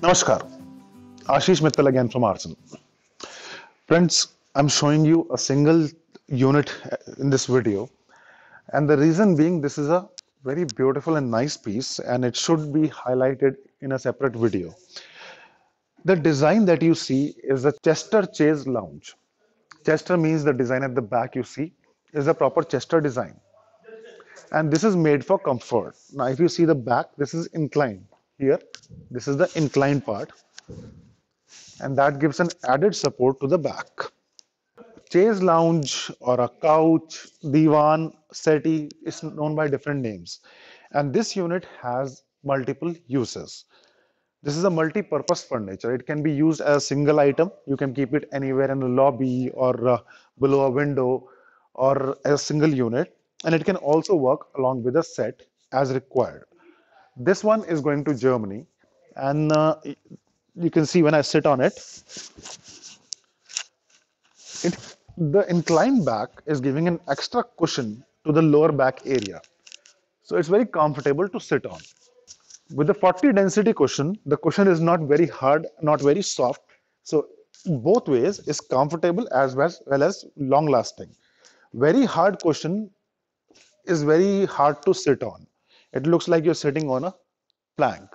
Namaskar, Ashish Mittal again from Arjun. Friends, I'm showing you a single unit in this video and the reason being this is a very beautiful and nice piece and it should be highlighted in a separate video. The design that you see is a Chester Chase lounge. Chester means the design at the back you see is a proper Chester design and this is made for comfort. Now if you see the back this is inclined here this is the inclined part and that gives an added support to the back chaise lounge or a couch divan settee is known by different names and this unit has multiple uses this is a multi-purpose furniture it can be used as a single item you can keep it anywhere in a lobby or uh, below a window or a single unit and it can also work along with a set as required this one is going to Germany, and uh, you can see when I sit on it, it, the inclined back is giving an extra cushion to the lower back area. So it's very comfortable to sit on. With the 40 density cushion, the cushion is not very hard, not very soft. So both ways is comfortable as well as, well as long lasting. Very hard cushion is very hard to sit on it looks like you're sitting on a plank.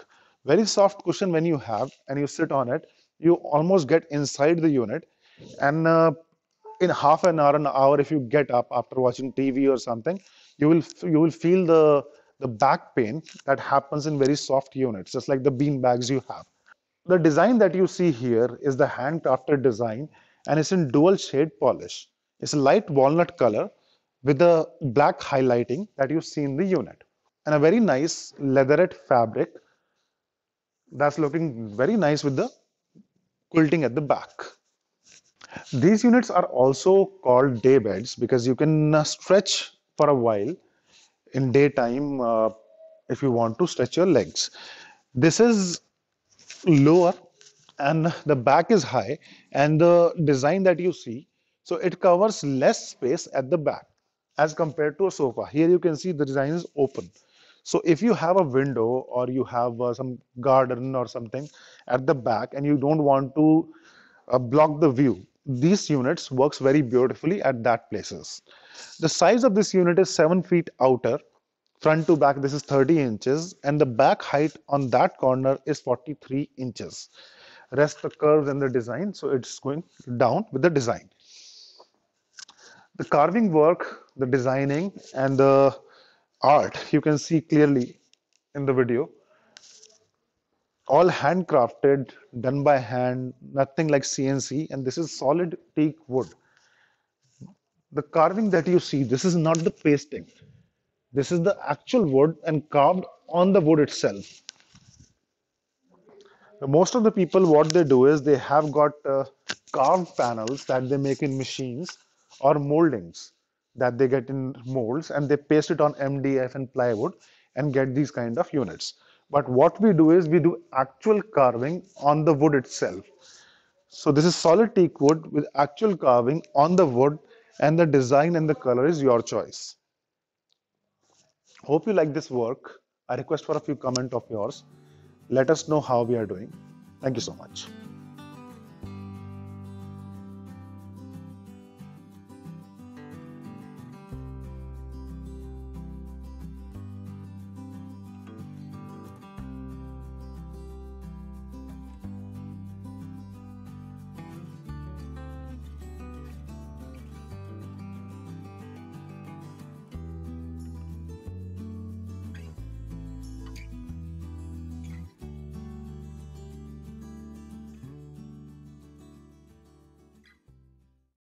Very soft cushion when you have and you sit on it, you almost get inside the unit and uh, in half an hour, an hour, if you get up after watching TV or something, you will you will feel the the back pain that happens in very soft units, just like the bean bags you have. The design that you see here is the handcrafted design and it's in dual shade polish. It's a light walnut color with the black highlighting that you see in the unit and a very nice leatherette fabric that's looking very nice with the quilting at the back. These units are also called day beds because you can uh, stretch for a while in daytime uh, if you want to stretch your legs. This is lower and the back is high and the design that you see so it covers less space at the back as compared to a sofa. Here you can see the design is open. So if you have a window or you have uh, some garden or something at the back and you don't want to uh, block the view, these units works very beautifully at that places. The size of this unit is 7 feet outer, front to back this is 30 inches and the back height on that corner is 43 inches. Rest the curves and the design, so it's going down with the design. The carving work, the designing and the art you can see clearly in the video all handcrafted done by hand nothing like cnc and this is solid teak wood the carving that you see this is not the pasting this is the actual wood and carved on the wood itself most of the people what they do is they have got uh, carved panels that they make in machines or moldings that they get in molds and they paste it on MDF and plywood and get these kind of units. But what we do is we do actual carving on the wood itself. So this is solid teak wood with actual carving on the wood and the design and the color is your choice. Hope you like this work. I request for a few comment of yours. Let us know how we are doing. Thank you so much.